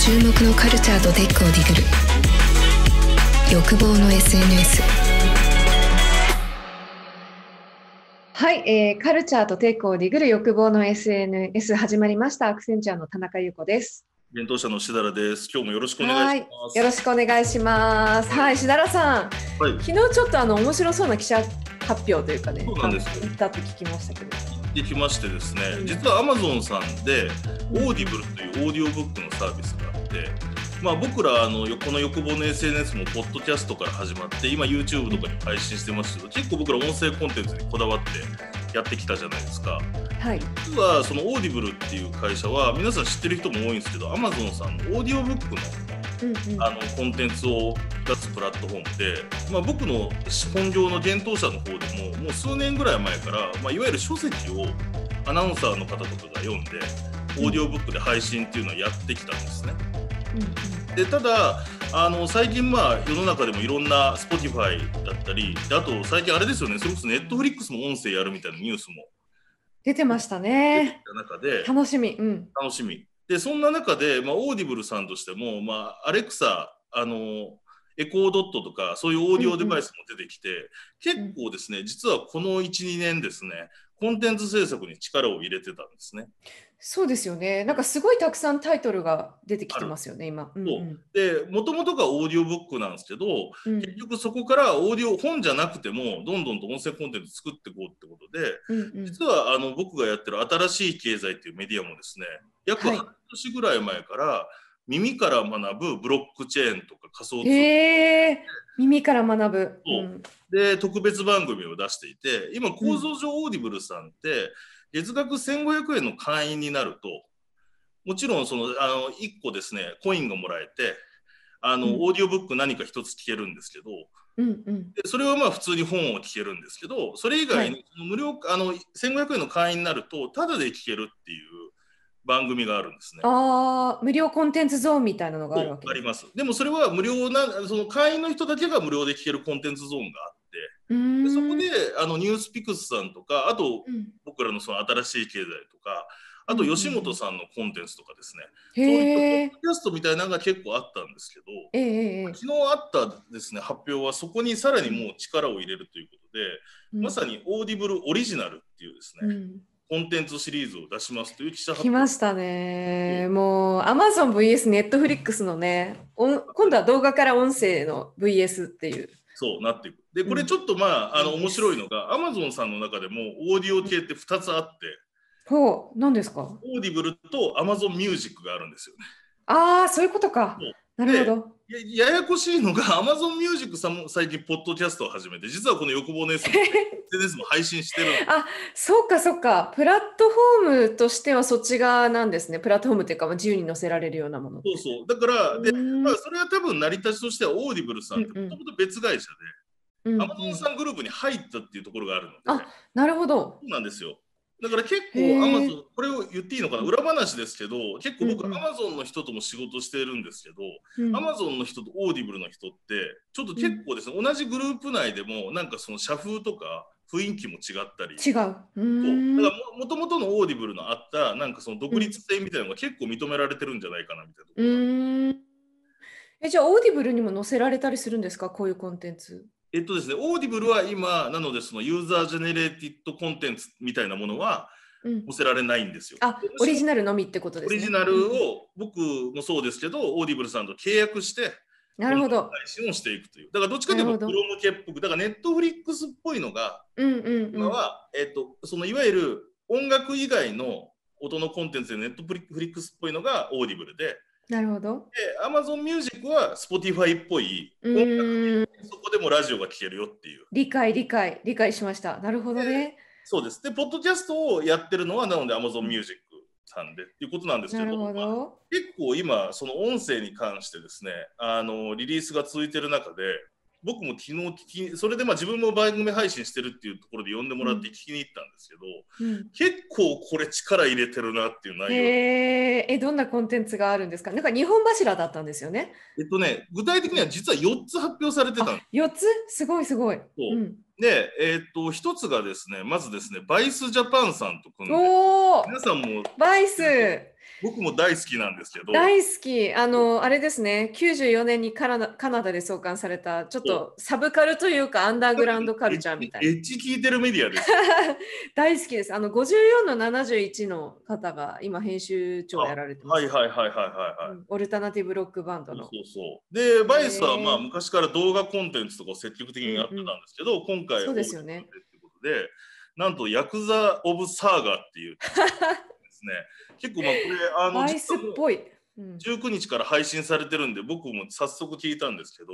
注目のカルチャーとテックをディグル欲望の SNS はい、えー、カルチャーとテックをディグル欲望の SNS 始まりましたアクセンチャーの田中優子です現当社のしだらです。今日もよろしくお願いします。よろしくお願いします。はい、しだらさん。はい、昨日ちょっとあの面白そうな記者発表というかね。そうなんですよ。行ったって聞きましたけど。行ってきましてですね。実はアマゾンさんでオーディブルというオーディオブックのサービスがて、まあ、僕らあのこの欲望の SNS もポッドキャストから始まって今 YouTube とかに配信してますけど結構僕ら音声コンテンツにこだわってやってきたじゃないですか。はい、実はそのオーディブルっていう会社は皆さん知ってる人も多いんですけど Amazon さんのオーディオブックのうんうん、あのコンテンツを出すプラットフォームで、まあ、僕の本業の幻冬舎の方でももう数年ぐらい前から、まあ、いわゆる書籍をアナウンサーの方とかが読んでオーディオブックで配信っていうのをやってきたんですね。でただあの最近まあ世の中でもいろんな Spotify だったりあと最近あれですよねそれこそ Netflix も音声やるみたいなニュースも出てましたね。中で楽しみ、うん、楽しみでそんな中で、まあ、オーディブルさんとしても、まあ、アレクサあのエコードットとかそういうオーディオデバイスも出てきて、うんうん、結構ですね実はこの12年ですねコンテンツ制作に力を入れてたんですね。そうですよね。なんかすごいたくさんタイトルが出てきてますよね、今。うんうん、で、もともとがオーディオブックなんですけど、うん、結局そこからオーディオ、本じゃなくても、どんどんと音声コンテンツ作っていこうってことで、うんうん、実はあの僕がやってる新しい経済っていうメディアもですね、約半年ぐらい前から、はい耳から学ぶブロックチェーンとか仮想通貨、えー、耳から学ぶ、うん、で特別番組を出していて今構造上オーディブルさんって月額1500円の会員になるともちろんそのあの1個ですねコインがもらえてあの、うん、オーディオブック何か1つ聞けるんですけど、うんうん、でそれはまあ普通に本を聞けるんですけどそれ以外に無料、はい、あの1500円の会員になるとタダで聞けるっていう。番組があるんですね。ああ、無料コンテンツゾーンみたいなのがあるわけであります。でもそれは無料な、その会員の人だけが無料で聴けるコンテンツゾーンがあって、でそこであのニュースピクスさんとか、あと、僕らのその新しい経済とか、あと吉本さんのコンテンツとかですね、うん、そういったポッドキャストみたいなのが結構あったんですけど、え昨日あったですね発表はそこにさらにもう力を入れるということで、うん、まさにオーディブルオリジナルっていうですね、コンテンツシリーズを出しますという記者来ましたね。もうアマゾン v s ネットフリックスのね、今度は動画から音声の VS っていう。そうなっていく。で、これちょっとまあ、うん、あの面白いのが、アマゾンさんの中でもオーディオ系って2つあって。ほう、何ですかオーディブルとアマゾンミュージックがあるんですよね。ああ、そういうことか。なるほど。やややこしいのがアマゾンミュージックさんも最近ポッドキャストを始めて実はこの横棒の SNS も配信してるあそうかそうかプラットフォームとしてはそっち側なんですねプラットフォームっていうか自由に載せられるようなものそうそうだからで、まあ、それは多分成り立ちとしてはオーディブルさんってもともと別会社で、アマゾンさんグループに入ったっていうところがあるので、あなるほどそうなんですよだから結構アマゾンこれを言っていいのかな裏話ですけど結構僕アマゾンの人とも仕事してるんですけどアマゾンの人とオーディブルの人ってちょっと結構ですね、うん、同じグループ内でもなんかその社風とか雰囲気も違ったり違うそうだからもともとのオーディブルのあったなんかその独立性みたいなのが結構認められてるんじゃないかなみたいなところえじゃあオーディブルにも載せられたりするんですかこういうコンテンツえっとですね、オーディブルは今、なので、そのユーザージェネレーティッドコンテンツみたいなものは、載せられないんですよ、うん、あオリジナルのみってことですね。オリジナルを、僕もそうですけど、オーディブルさんと契約して、なるほど。配信をしていくという。だからどっちかというとプロ向けっぽく、だからネットフリックスっぽいのが、うんうん今は、えっ、と、そのいわゆる音楽以外の音のコンテンツでネットフリックスっぽいのがオーディブルで、なるほど。で、Amazon Music は Spotify っぽい音楽そこでもラジオが聴けるよっていう。理解、理解、理解しました。なるほどね。そうです。で、ポッドキャストをやってるのは、なので Amazon Music さんでっていうことなんですけど、どまあ、結構今、その音声に関してですね、あのリリースが続いてる中で、僕も昨日それでまあ自分も番組配信してるっていうところで呼んでもらって聞きに行ったんですけど、うん、結構これ力入れてるなっていう内容えー、えどんなコンテンツがあるんですかなんか日本柱だったんですよねえっとね具体的には実は4つ発表されてたん4つすごいすごい、うん、でえー、っと1つがですねまずですねバイスジャパンさんと組んで皆さんもバイス僕も大好きなんですけど。大好き。あの、あれですね、94年にカナダカナダで創刊された、ちょっとサブカルというか、アンダーグラウンドカルチャーみたいな。エッジ聞いてるメディアです。大好きです。あの、54の71の方が今、編集長やられてます。はいはいはいはいはい、はい、オルタナティブロックバンドの。そうそうで、バイスは、まあ、昔から動画コンテンツとか積極的にやってたんですけど、うんうん、今回そうですよね。ことで、なんと、ヤクザ・オブ・サーガっていう。ですね結構まあこれあのアイスっぽい、19日から配信されてるんで僕も早速聞いたんですけど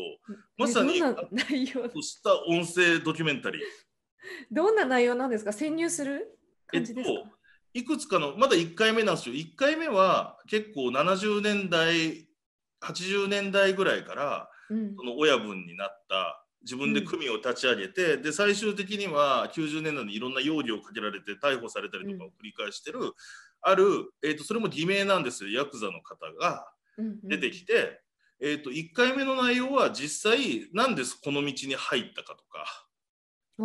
まさに内とした音声ドキュメンタリーどんな内容なんですか潜入する感じですか、えっといくつかのまだ1回目なんですよ1回目は結構70年代80年代ぐらいから、うん、その親分になった自分で組を立ち上げて、うん、で最終的には90年代にいろんな容疑をかけられて逮捕されたりとかを繰り返してる、うある、えーと、それも偽名なんですよヤクザの方が出てきて、うんうん、えーと、1回目の内容は実際なんでこの道に入ったかとか。ね、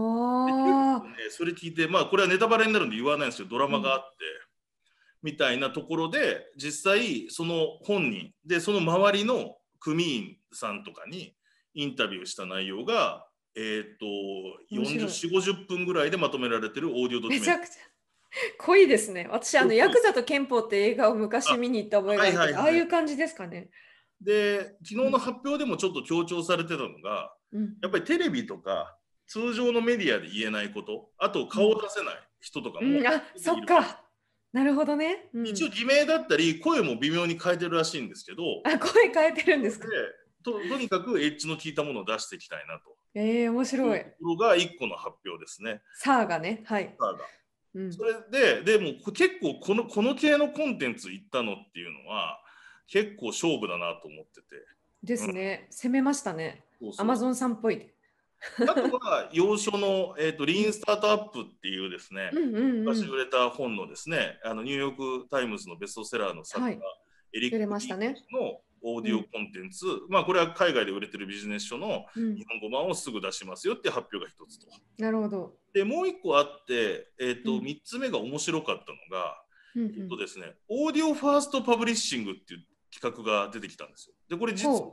それ聞いてまあこれはネタバレになるんで言わないんですけどドラマがあって、うん、みたいなところで実際その本人でその周りの組員さんとかにインタビューした内容がえっ、ー、と4050分ぐらいでまとめられてるオーディオドキュメント。濃いですね。私、あの、ヤクザと憲法って映画を昔見に行った覚えがあるあいあいう感じですかね。で、昨日の発表でもちょっと強調されてたのが、うん、やっぱりテレビとか通常のメディアで言えないこと、あと顔を出せない人とかも、うんうん、あ、そっか。なるほどね、一応偽名だったり、声も微妙に変えてるらしいんですけど。あ、声変えてるんですか。ととにかくエッジの効いたものを出していきたいなと。ええー、面白い。ところが一個の発表ですね。サーがね、はい。サーが。それででも結構このこの系のコンテンツ行ったのっていうのは結構勝負だなと思ってて。ですね、うん、攻めましたねアマゾンさんっぽい。あとは要所の、えーと「リーンスタートアップ」っていうですね、うんうんうん、昔売れた本のですねあのニューヨーク・タイムズのベストセラーの作家、はい、エリック・リーの、オーディオコンテンツ、まあ、これは海外で売れてるビジネス書の日本語版をすぐ出しますよって発表が一つと。なるほどでもう一個あって、えーとう3つ目が面白かったのが、えっとですね、オーディオファーストパブリッシングっていう企画が出てきたんですよ。でこれ実は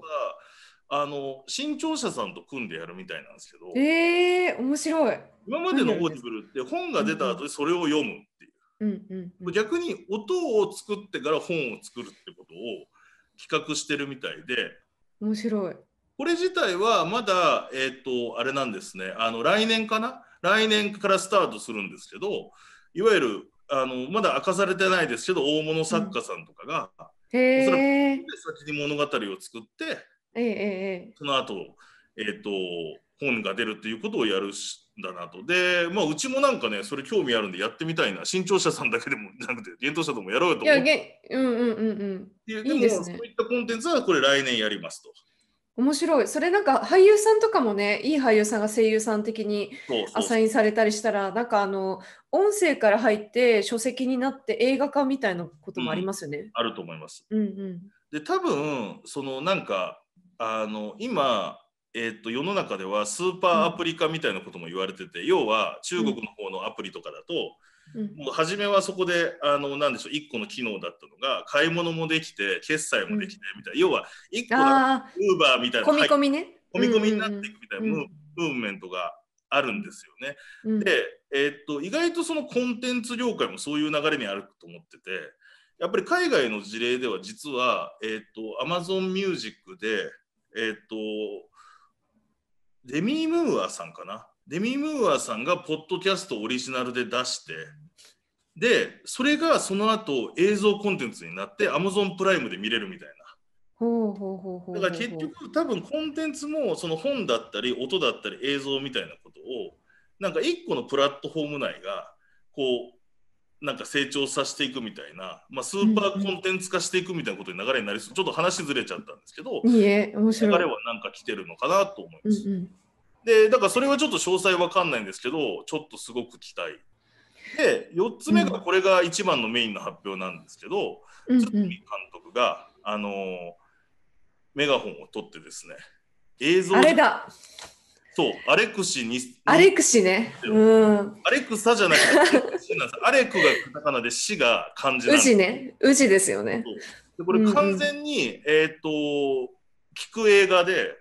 あの新潮社さんと組んでやるみたいなんですけど、えー、面白い今までのオーディブルって本が出た後でそれを読むっていう,、うんうん、うん、逆に音を作ってから本を作るってことを企画してるみたいで面白いこれ自体はまだえっ、ー、とあれなんですねあの来年かな来年からスタートするんですけどいわゆるあのまだ明かされてないですけど大物作家さんとかが、うん、おそらく先に物語を作って、えー、その後えっ、ー、と本が出るということをやるしだなと。で、まあ、うちもなんかね、それ興味あるんでやってみたいな、新潮社さんだけでもなくて、伝 統社ともやろうよと思って。うんうんうんうん。でも、そういったコンテンツはこれ来年やりますと。面白い。それなんか俳優さんとかもね、いい俳優さんが声優さん的にアサインされたりしたら、なんかあの、音声から入って書籍になって映画化みたいなこともありますよね。うん、あると思います。うんうん、で、多分、そのなんか、あの、今、えー、と世の中ではスーパーアプリ化みたいなことも言われてて、要は中国の方のアプリとかだと、もう初めはそこであのんでしょう1個の機能だったのが買い物もできて決済もできてみたいな、要は1個のウーバーみたいな込み込みね込み込みになっていくみたいなムーブメントがあるんですよね。うん、で、えー、っと意外とそのコンテンツ業界もそういう流れにあると思っててやっぱり海外の事例では実は、えー、っと Amazon Music で、えー、っとデミー・ムーアさんかな。デミー・ムーアさんがポッドキャストオリジナルで出して、で、それがその後映像コンテンツになって Amazon プライムで見れるみたいな。だから結局多分コンテンツもその本だったり音だったり映像みたいなことをなんか一個のプラットフォーム内がこうなんか成長させていくみたいな、まあ、スーパーコンテンツ化していくみたいなことに流れになりそう、うん、ちょっと話ずれちゃったんですけどいい面白い流れはなんか来てるのかなと思います。うんうん、でだからそれはちょっと詳細わかんないんですけどちょっとすごく期待。で4つ目がこれが一番のメインの発表なんですけど堤、うんうん、監督が、あのメガホンを取ってですね映像あれだそう、アレクシに。アレクシね。うん。アレクサじゃなくて、アレクがカタカナで、シが漢字なんです。ウジね。ウジですよね。でこれ完全に、うん、えっ、と、聞く映画で、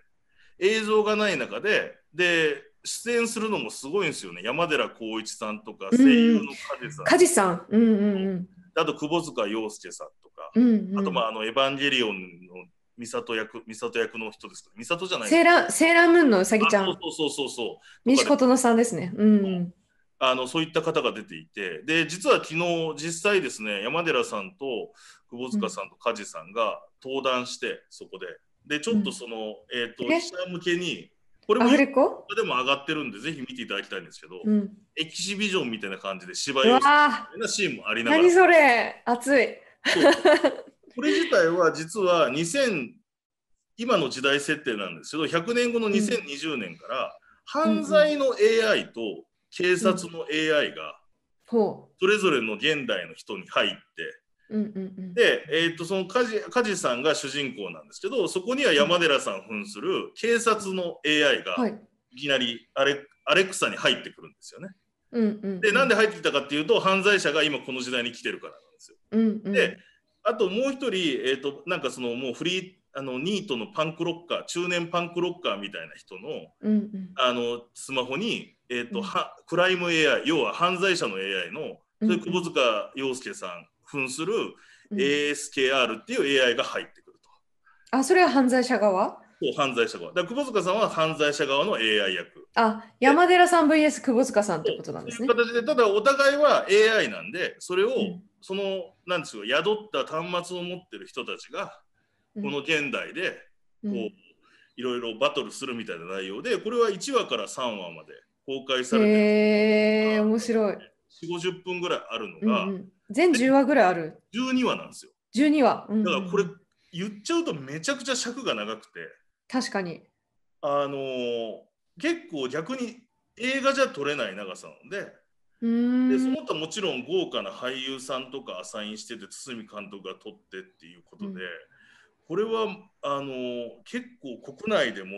映像がない中で、で、出演するのもすごいんですよね。山寺宏一さんとか、声優の梶さん。梶さん。うんうんうん。あと、窪塚洋介さんとか、うんうん、あと、まあ、あの、エヴァンゲリオンの美里役、美里役の人ですかね。美里じゃないセーラセーラームーンのうさぎちゃん。そうそうそうそう。西琴乃さんですね。うん。あのそういった方が出ていて、で実は昨日実際ですね、山寺さんと窪塚さんと梶さんが登壇して、うん、そこで。で、ちょっとその、うん、えっ、ー、と、下向けに、これもでも上がってるんで、ぜひ見ていただきたいんですけど、うん、エキシビジョンみたいな感じで芝居をするようなシーンもありながら。何それ熱い。これ自体は実は2000今の時代設定なんですけど100年後の2020年から、犯罪の AI と警察の AI がそれぞれの現代の人に入って。で、えー、とその梶梶さんが主人公なんですけどそこには山寺さん扮する警察の AI がいきなりアレアレクサに入ってくるんですよね。でなんで入ってきたかっていうと犯罪者が今この時代に来てるからなんですよ。であともう一人、えーと、なんかそのもうフリーあのニートのパンクロッカー中年パンクロッカーみたいな人のうんうん、あのスマホに、えーと、うん、はクライム AI 要は犯罪者の AI のそれ窪塚洋介さん扮する ASKR っていう AI が入ってくると。うん、あそれは犯罪者側そう犯罪者側。だ窪塚さんは犯罪者側の AI 役。あ山寺さん VS 窪塚さんってことなんですね。という形でただお互いは AI なんでそれを、うんそのなんですか、宿った端末を持ってる人たちがこの現代でこう、いろいろバトルするみたいな内容でこれは1話から3話まで公開されてる、えー、面白い4 5 0分ぐらいあるのが、うんうん、全10話ぐらいある12話なんですよ12話、うんうん、だからこれ言っちゃうとめちゃくちゃ尺が長くて確かにあのー、結構逆に映画じゃ撮れない長さなのででその他もちろん豪華な俳優さんとかアサインしてて堤監督が撮ってっていうことで、うん、これはあの結構国内でも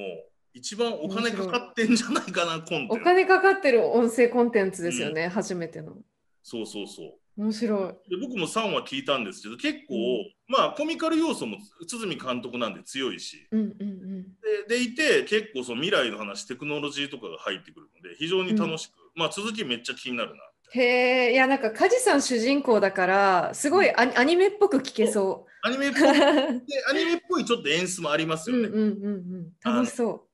一番お金かかってんじゃないかなコンテンツお金かかってる音声コンテンツですよね、うん、初めてのそうそうそう面白いで僕も3話聞いたんですけど結構、うん、まあコミカル要素も堤監督なんで強いし、うんうんうん、ででいて結構その未来の話テクノロジーとかが入ってくるので非常に楽しく、まあ、続きめっちゃ気になるな。へえ、いや、なんか梶さん主人公だから、すごいアニ,、アニメっぽく聞けそう。アニメっぽいアニメっぽいちょっと演出もありますよね。うんうんうんうん、楽しそう。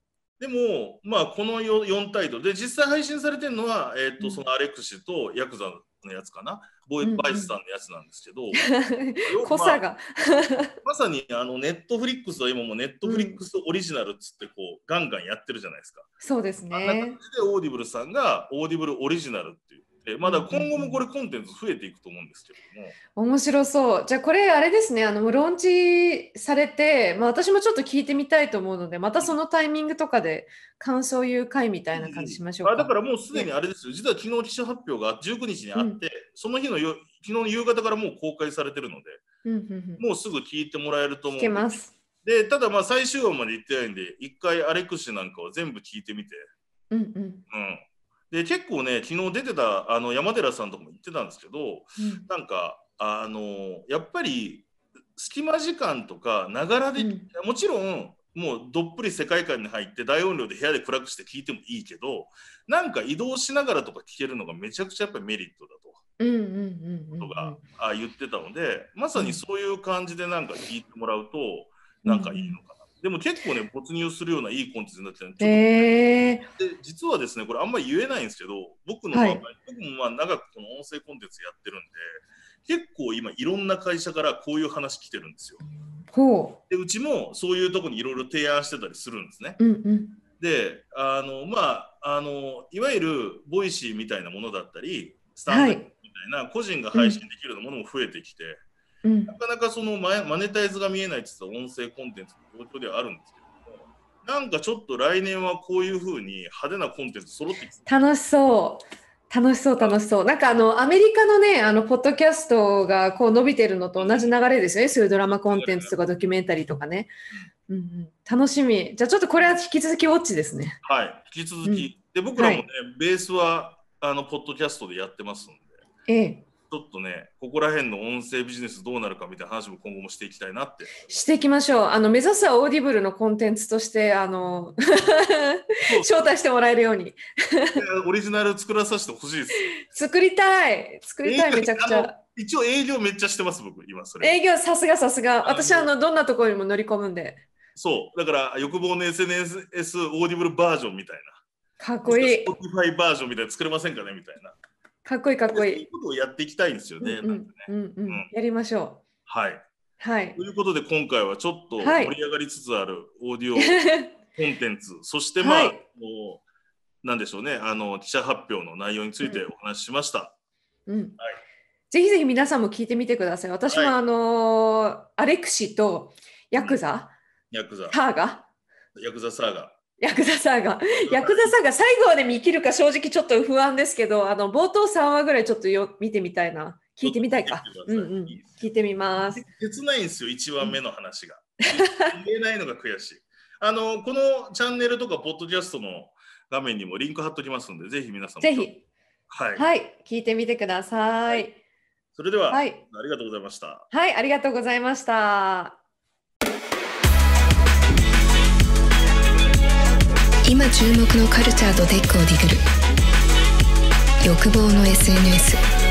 でも、まあ、この 4, 4タイトルで実際配信されてるのは、えーと、うん、そのアレクシとヤクザのやつかな、ボイ・バイスさんのやつなんですけど、う ん、濃さが まさにあのネットフリックスは今もネットフリックスオリジナルっつってこう、ガンガンやってるじゃないですか。そうですね。あんな感じでオーディブルさんがオーディブルオリジナルっていうてまだ今後もこれコンテンツ増えていくと思うんですけども面白そうじゃあこれあれですねあのローンチされて、まあ、私もちょっと聞いてみたいと思うのでまたそのタイミングとかで感想言うみたいな感じしましょうか、うん、あだからもうすでにあれですよ実は昨日記者発表が19日にあって、うん、その日のよ昨日の夕方からもう公開されてるので、うんうんうん、もうすぐ聞いてもらえると思う聞けますでただまあ最終話まで行ってないんで一回アレクシなんかを全部聞いてみてうん、うんうん、で結構ね昨日出てたあの山寺さんとかも言ってたんですけど、うん、なんかあのやっぱり隙間時間とかながらで、うん、もちろんもうどっぷり世界観に入って大音量で部屋で暗くして聴いてもいいけどなんか移動しながらとか聴けるのがめちゃくちゃやっぱりメリットだと。とか言ってたのでまさにそういう感じでなんか聞いてもらうとなんかいいのかでも結構ね、没入するようないいコンテンツになってたんで、え実はですね、これあんまり言えないんですけど、僕の場合、はい、僕もまあ長くこの音声コンテンツやってるんで、結構今いろんな会社からこういう話来てるんですよ。ほうでうちもそういうとこにいろいろ提案してたりするんですね。うんうん、であのまああのいわゆるボイシーみたいなものだったりスタンドみたいな個人が配信できるようなものも増えてきて、はいうん、なかなかそのママネタイズが見えないって言った音声コンテンツの状況ではあるんですけどなんかちょっと来年はこういうふうに派手なコンテンツ揃ってきて楽しそう。楽しそう楽しそうなんかあのアメリカのねあのポッドキャストがこう伸びてるのと同じ流れですよねそういうドラマコンテンツとかドキュメンタリーとかね、うん、うん、楽しみじゃあちょっとこれは引き続きウォッチですねはい引き続き、うん、で僕らもね、はい、ベースはあのポッドキャストでやってますんでええちょっとね、ここら辺の音声ビジネスどうなるかみたいな話も今後もしていきたいなって。していきましょう。あの目指すはオーディブルのコンテンツとして、あの招待してもらえるようにオリジナル作らさせてほしいです。作りたい。作りたい、めちゃくちゃ。一応営業めっちゃしてます、僕、今それ。営業、さすがさすが。私、あの、どんなところにも乗り込むんで。そう、だから欲望の SNS オーディブルバージョンみたいな。かっこいい。スポティファイバージョンみたいな作れませんかねみたいな。かっこいいかっこいい。そういうことをやっていきたいんですよね。やりましょう。はい。はい、ということで今回はちょっと盛り上がりつつあるオーディオ コンテンツ、はい、そしてまあ、はい、もなんでしょうねあの記者発表の内容についてお話ししました。うん、はいぜひぜひ皆さんも聞いてみてください。私も、あのー、アレクシとヤクザ、うん、ヤクザサーガヤクザサーガヤクザさんが、ヤクザさんが最後まで見切るか正直ちょっと不安ですけど、あの冒頭3話ぐらいちょっとよ見てみたいな。聞いてみたいか。うんうん。聞いてみます。切ないんですよ、1話目の話が。言 えないのが悔しい。あの、このチャンネルとか、ポッドキャストの画面にもリンク貼っときますので、ぜひ皆さんぜひ。はい、はい、聞いてみてください。はい、それでは、はい、ありがとうございました。はい、ありがとうございました。今注目のカルチャーとテックをディグる欲望の SNS